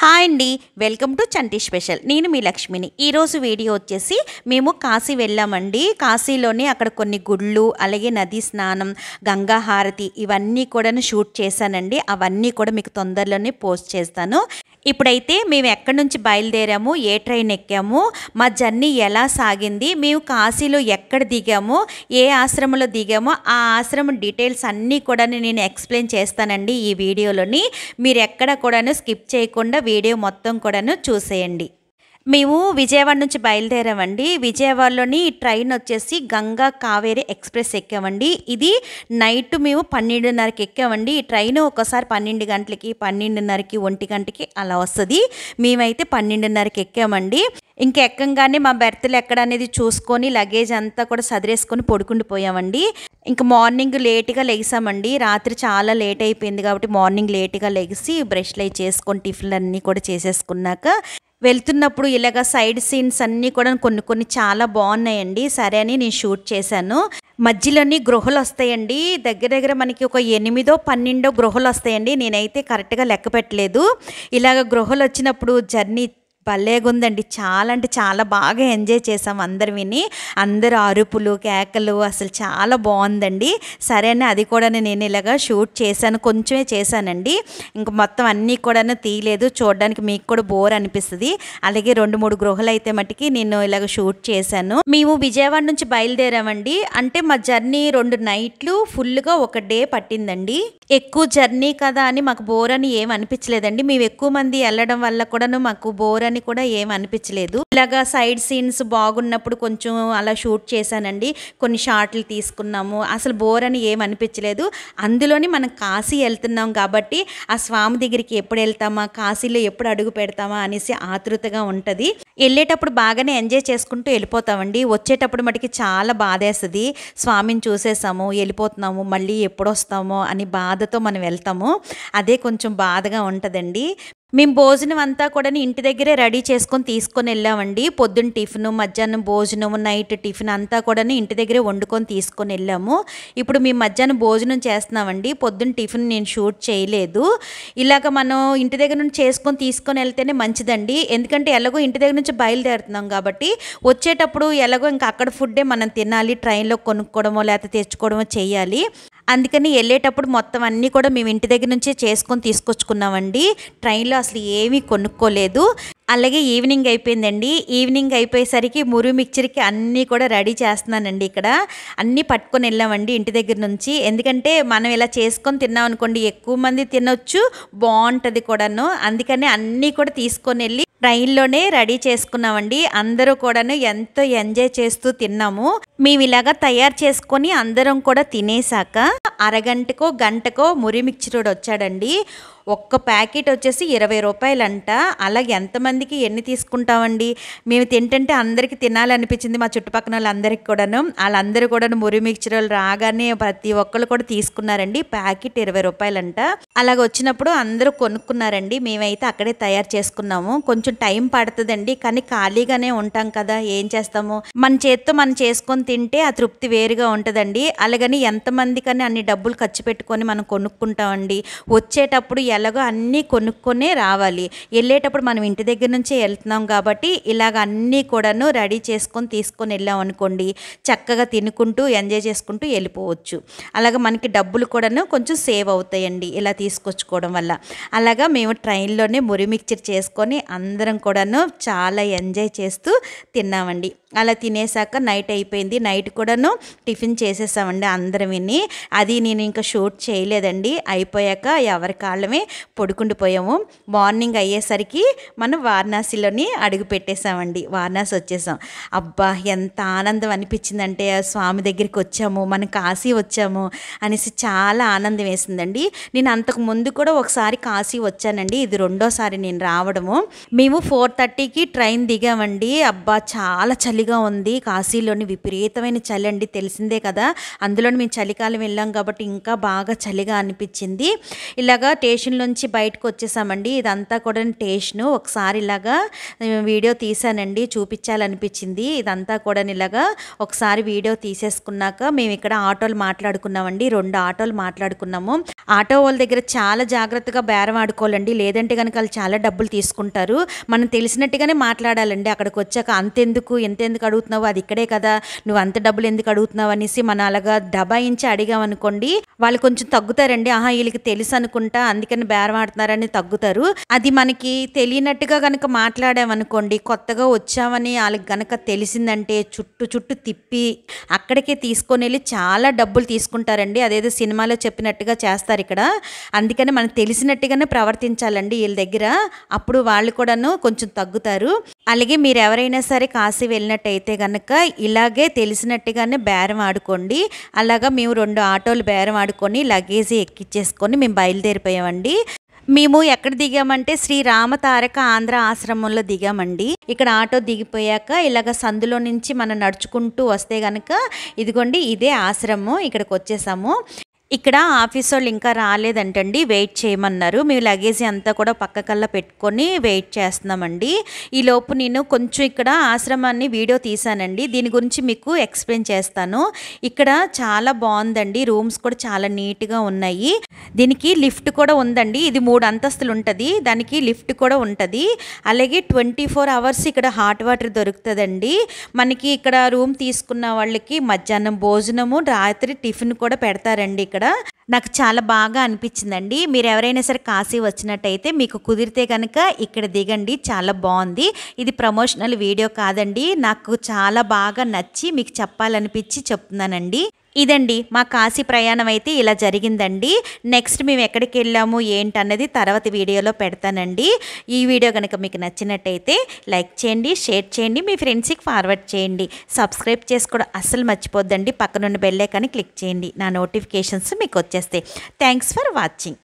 hi అండి welcome to Chanti special నేను మీ లక్ష్మిని ఈరోజు వీడియో వచ్చేసి మేము కాశీ వెళ్ళామండి కాశీలోనే అక్కడ కొన్ని గుళ్ళు అలాగే నదీ స్నానం గంగా హారతి ఇవన్నీ కూడా షూట్ చేశానండి అవన్నీ కూడా మీకు తొందరలోనే పోస్ట్ చేస్తాను ఇప్పుడైతే మేము ఎక్కడి నుంచి బయలుదేరాము ఏ ట్రైన్ ఎక్కాము మా జర్నీ ఎలా సాగింది మేము కాశీలో ఎక్కడ దిగాము ఏ ఆశ్రమంలో దిగామో ఆ ఆశ్రమం డీటెయిల్స్ అన్నీ కూడా నేను ఎక్స్ప్లెయిన్ చేస్తానండి ఈ వీడియోలోని మీరు ఎక్కడ కూడాను స్కిప్ చేయకుండా వీడియో మొత్తం కూడాను చూసేయండి మేము విజయవాడ నుంచి బయలుదేరామండి విజయవాడలోని ట్రైన్ వచ్చేసి గంగా కావేరి ఎక్స్ప్రెస్ ఎక్కామండి ఇది నైట్ మేము పన్నెండున్నరకి ఎక్కామండి ఈ ట్రైన్ ఒకసారి పన్నెండు గంటలకి పన్నెండున్నరకి ఒంటి గంటకి అలా వస్తుంది మేమైతే పన్నెండున్నరకి ఎక్కామండి ఇంకా ఎక్కంగానే మా బెర్త్లు ఎక్కడ అనేది చూసుకొని లగేజ్ అంతా కూడా సదిరేసుకొని పోయామండి ఇంక మార్నింగ్ లేట్గా లెగిసామండి రాత్రి చాలా లేట్ అయిపోయింది కాబట్టి మార్నింగ్ లేట్గా లెగిసి బ్రష్లు అయి చేసుకొని టిఫిన్లు అన్నీ కూడా చేసేసుకున్నాక వెళ్తున్నప్పుడు ఇలాగ సైడ్ సీన్స్ అన్నీ కూడా కొన్ని కొన్ని చాలా బాగున్నాయండి సరే అని నేను షూట్ చేశాను మధ్యలోని గృహలు వస్తాయండి దగ్గర దగ్గర మనకి ఒక ఎనిమిదో పన్నెండో గృహలు వస్తాయండి నేనైతే కరెక్ట్గా లెక్క పెట్టలేదు ఇలాగ గృహలు వచ్చినప్పుడు జర్నీ భలేగుందండి చాలా అంటే చాలా బాగా ఎంజాయ్ చేసాం అందరు విని అందరు అరుపులు కేకలు అసలు చాలా బాగుందండి సరే అని అది కూడా నేను ఇలాగా షూట్ చేశాను కొంచెమే చేశానండి ఇంక మొత్తం అన్నీ కూడా తీయలేదు చూడడానికి మీకు కూడా బోర్ అనిపిస్తుంది అలాగే రెండు మూడు గృహలు అయితే మటుకి నేను ఇలాగ షూట్ చేశాను మేము విజయవాడ నుంచి బయలుదేరామండి అంటే మా జర్నీ రెండు నైట్లు ఫుల్గా ఒక డే పట్టిందండి ఎక్కువ జర్నీ కదా అని మాకు బోర్ అని ఏం అనిపించలేదండి మేము ఎక్కువ మంది వెళ్ళడం వల్ల కూడాను మాకు బోర్ అని ఇవన్నీ కూడా ఏం అనిపించలేదు ఇలాగా సైడ్ సీన్స్ బాగున్నప్పుడు కొంచెం అలా షూట్ చేశానండి కొన్ని షార్ట్లు తీసుకున్నాము అసలు బోర్ అని ఏం అనిపించలేదు అందులోని మనం కాశీ వెళ్తున్నాం కాబట్టి ఆ స్వామి దగ్గరికి ఎప్పుడు వెళ్తామా కాశీలో ఎప్పుడు అడుగు పెడతామా అనేసి ఆతృతగా ఉంటుంది వెళ్ళేటప్పుడు బాగానే ఎంజాయ్ చేసుకుంటూ వెళ్ళిపోతామండి వచ్చేటప్పుడు మటుకి చాలా బాధేస్తుంది స్వామిని చూసేసాము వెళ్ళిపోతున్నాము మళ్ళీ ఎప్పుడు వస్తామో అని బాధతో మనం వెళ్తాము అదే కొంచెం బాధగా ఉంటుందండి మేము భోజనం అంతా కూడా ఇంటి దగ్గరే రెడీ చేసుకొని తీసుకొని వెళ్ళామండి పొద్దున్న టిఫిన్ మధ్యాహ్నం భోజనం నైట్ టిఫిన్ అంతా కూడా ఇంటి దగ్గరే వండుకొని తీసుకొని వెళ్ళాము ఇప్పుడు మేము మధ్యాహ్నం భోజనం చేస్తున్నామండి పొద్దున్న టిఫిన్ నేను షూట్ చేయలేదు ఇలాగ మనం ఇంటి దగ్గర నుంచి చేసుకొని తీసుకొని వెళ్తేనే మంచిదండి ఎందుకంటే ఎలాగో ఇంటి దగ్గర నుంచి బయలుదేరుతున్నాం కాబట్టి వచ్చేటప్పుడు ఎలాగో ఇంకా అక్కడ ఫుడ్డే మనం తినాలి ట్రైన్లో కొనుక్కోవడమో లేకపోతే తెచ్చుకోవడమో చేయాలి అందుకని వెళ్ళేటప్పుడు మొత్తం అన్నీ కూడా మేము ఇంటి దగ్గర నుంచే చేసుకొని తీసుకొచ్చుకున్నామండి ట్రైన్లో అసలు ఏమీ కొనుక్కోలేదు అలాగే ఈవినింగ్ అయిపోయిందండి ఈవినింగ్ అయిపోయేసరికి మురు మిక్చర్కి అన్నీ కూడా రెడీ చేస్తున్నానండి ఇక్కడ అన్నీ పట్టుకొని వెళ్ళామండి ఇంటి దగ్గర నుంచి ఎందుకంటే మనం ఇలా చేసుకొని తిన్నాం అనుకోండి ఎక్కువ మంది తినొచ్చు బాగుంటుంది కూడాను అందుకని అన్నీ కూడా తీసుకొని వెళ్ళి ట్రైన్లోనే రెడీ చేసుకున్నామండి అందరూ కూడాను ఎంతో ఎంజాయ్ చేస్తూ తిన్నాము మేము ఇలాగా తయారు చేసుకొని అందరం కూడా తినేశాక అరగంటకో గంటకో మురి మిక్చర్ వచ్చాడండి ఒక్క ప్యాకెట్ వచ్చేసి ఇరవై రూపాయలంట అలాగే ఎంతమందికి ఎన్ని తీసుకుంటామండి మేము తింటంటే అందరికీ తినాలనిపించింది మా చుట్టుపక్కల వాళ్ళందరికీ కూడాను వాళ్ళందరూ కూడా మురి మిక్చర్లు రాగానే ప్రతి ఒక్కరు కూడా తీసుకున్నారండి ప్యాకెట్ ఇరవై రూపాయలంట అలాగ వచ్చినప్పుడు అందరూ కొనుక్కున్నారండి మేమైతే అక్కడే తయారు చేసుకున్నాము కొంచెం టైం పడుతుందండి కానీ ఖాళీగానే ఉంటాం కదా ఏం చేస్తాము మన చేత్తో మనం చేసుకొని తింటే ఆ తృప్తి వేరుగా ఉంటుందండి అలాగని ఎంతమంది కానీ అన్ని డబ్బులు ఖర్చు పెట్టుకొని మనం కొనుక్కుంటామండి వచ్చేటప్పుడు ఎలాగో అన్నీ కొనుక్కొనే రావాలి వెళ్ళేటప్పుడు మనం ఇంటి దగ్గర నుంచే వెళ్తున్నాం కాబట్టి ఇలాగ అన్నీ కూడాను రెడీ చేసుకొని తీసుకొని వెళ్ళాం అనుకోండి చక్కగా తినుకుంటూ ఎంజాయ్ చేసుకుంటూ వెళ్ళిపోవచ్చు అలాగే మనకి డబ్బులు కూడాను కొంచెం సేవ్ అవుతాయండి ఇలా తీసుకొచ్చుకోవడం వల్ల అలాగా మేము ట్రైన్లోనే మురిమిక్చర్ చేసుకొని అందరం కూడాను చాలా ఎంజాయ్ చేస్తూ తిన్నామండి అలా తినేసాక నైట్ అయిపోయింది నైట్ కూడాను టిఫిన్ చేసేసామండి అందరం విని అది నేను ఇంకా షూట్ చేయలేదండి అయిపోయాక ఎవరి కాళ్ళమే పడుకుండిపోయాము మార్నింగ్ అయ్యేసరికి మనం వారణాసిలోని అడుగు పెట్టేశామండి వారణాసి వచ్చేసాం అబ్బా ఎంత ఆనందం అనిపించిందంటే స్వామి దగ్గరికి వచ్చాము మనం కాశీ వచ్చాము అనేసి చాలా ఆనందం వేసిందండి నేను అంతకు ముందు కూడా ఒకసారి కాశీ వచ్చానండి ఇది రెండోసారి నేను రావడము మేము ఫోర్ థర్టీకి ట్రైన్ దిగామండి అబ్బా చాలా చలిగా ఉంది కాశీలోని విపరీతమైన చలి అండి తెలిసిందే కదా అందులో మేము చలికాలం వెళ్ళాం కాబట్టి ఇంకా బాగా చలిగా అనిపించింది ఇలాగా స్టేషన్ నుంచి బయటకు వచ్చేసామండి ఇదంతా కూడా టేస్ట్ను ఒకసారి ఇలాగా వీడియో తీసానండి చూపించాలనిపించింది ఇదంతా కూడా ఇలాగా ఒకసారి వీడియో తీసేసుకున్నాక మేము ఇక్కడ ఆటోలు మాట్లాడుకున్నామండి రెండు ఆటోలు మాట్లాడుకున్నాము ఆటో వాళ్ళ దగ్గర చాలా జాగ్రత్తగా బేరం ఆడుకోవాలండి లేదంటే కనుక వాళ్ళు చాలా డబ్బులు తీసుకుంటారు మనం తెలిసినట్టుగానే మాట్లాడాలండి అక్కడికి వచ్చాక అంతెందుకు ఎంతెందుకు అడుగుతున్నావు అది ఇక్కడే కదా నువ్వు అంత డబ్బులు ఎందుకు అడుగుతున్నావు అనేసి మనం అలాగా దబాయించి అడిగామనుకోండి వాళ్ళు కొంచెం తగ్గుతారండి ఆహా వీళ్ళకి తెలుసు అనుకుంటా అందుకని కింద బేరమాడుతున్నారని తగ్గుతారు అది మనకి తెలియనట్టుగా కనుక మాట్లాడామనుకోండి కొత్తగా వచ్చామని వాళ్ళకి గనక తెలిసిందంటే చుట్టు చుట్టూ తిప్పి అక్కడికే తీసుకొని వెళ్ళి చాలా డబ్బులు తీసుకుంటారండి అదేదో సినిమాలో చెప్పినట్టుగా చేస్తారు ఇక్కడ అందుకని మనం తెలిసినట్టుగానే ప్రవర్తించాలండి వీళ్ళ దగ్గర అప్పుడు వాళ్ళు కూడాను కొంచెం తగ్గుతారు అలాగే మీరు ఎవరైనా సరే కాశీ వెళ్ళినట్టయితే కనుక ఇలాగే తెలిసినట్టుగానే బేరం ఆడుకోండి అలాగా మేము రెండు ఆటోలు బేరం ఆడుకొని లగేజీ ఎక్కిచ్చేసుకొని మేము బయలుదేరిపోయామండి అండి మేము ఎక్కడ దిగామంటే శ్రీ రామతారక ఆంధ్ర ఆశ్రమంలో దిగామండి ఇక్కడ ఆటో దిగిపోయాక ఇలాగ సందులో నుంచి మనం నడుచుకుంటూ వస్తే గనక ఇదిగోండి ఇదే ఆశ్రమం ఇక్కడికి వచ్చేసాము ఇక్కడ ఆఫీస్ వాళ్ళు ఇంకా రాలేదంటండి వెయిట్ చేయమన్నారు మీ లగేజ్ అంతా కూడా పక్కకల్లా పెట్టుకొని వెయిట్ చేస్తున్నామండి ఈలోపు నేను కొంచెం ఇక్కడ ఆశ్రమాన్ని వీడియో తీశానండి దీని గురించి మీకు ఎక్స్ప్లెయిన్ చేస్తాను ఇక్కడ చాలా బాగుందండి రూమ్స్ కూడా చాలా నీట్గా ఉన్నాయి దీనికి లిఫ్ట్ కూడా ఉందండి ఇది మూడు అంతస్తులు ఉంటుంది దానికి లిఫ్ట్ కూడా ఉంటుంది అలాగే ట్వంటీ ఫోర్ అవర్స్ ఇక్కడ హాట్ వాటర్ దొరుకుతుందండి మనకి ఇక్కడ రూమ్ తీసుకున్న వాళ్ళకి మధ్యాహ్నం భోజనము రాత్రి టిఫిన్ కూడా పెడతారండి ఇక్కడ ఇక్కడ నాకు చాలా బాగా అనిపించిందండి మీరు ఎవరైనా సరే కాశీ వచ్చినట్టయితే మీకు కుదిరితే కనుక ఇక్కడ దిగండి చాలా బాగుంది ఇది ప్రమోషనల్ వీడియో కాదండి నాకు చాలా బాగా నచ్చి మీకు చెప్పాలనిపించి చెప్తున్నానండి ఇదండి మా కాశీ ప్రయాణం అయితే ఇలా జరిగిందండి నెక్స్ట్ మేము ఎక్కడికి వెళ్ళాము ఏంటన్నది తర్వాత వీడియోలో పెడతానండి ఈ వీడియో కనుక మీకు నచ్చినట్టయితే లైక్ చేయండి షేర్ చేయండి మీ ఫ్రెండ్స్కి ఫార్వర్డ్ చేయండి సబ్స్క్రైబ్ చేసుకోవడం అస్సలు మర్చిపోద్దండి పక్కనున్న బెల్లైకాన్ని క్లిక్ చేయండి నా నోటిఫికేషన్స్ మీకు వచ్చేస్తాయి థ్యాంక్స్ ఫర్ వాచింగ్